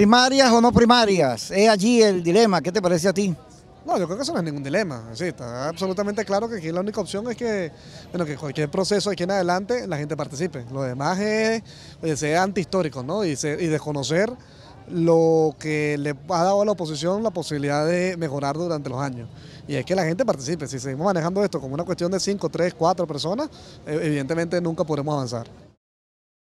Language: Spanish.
¿Primarias o no primarias? Es allí el dilema. ¿Qué te parece a ti? No, yo creo que eso no es ningún dilema. está absolutamente claro que aquí la única opción es que, bueno, que cualquier proceso aquí en adelante la gente participe. Lo demás es, ser antihistórico, ¿no? Y, y desconocer lo que le ha dado a la oposición la posibilidad de mejorar durante los años. Y es que la gente participe. Si seguimos manejando esto como una cuestión de 5, 3, 4 personas, eh, evidentemente nunca podremos avanzar.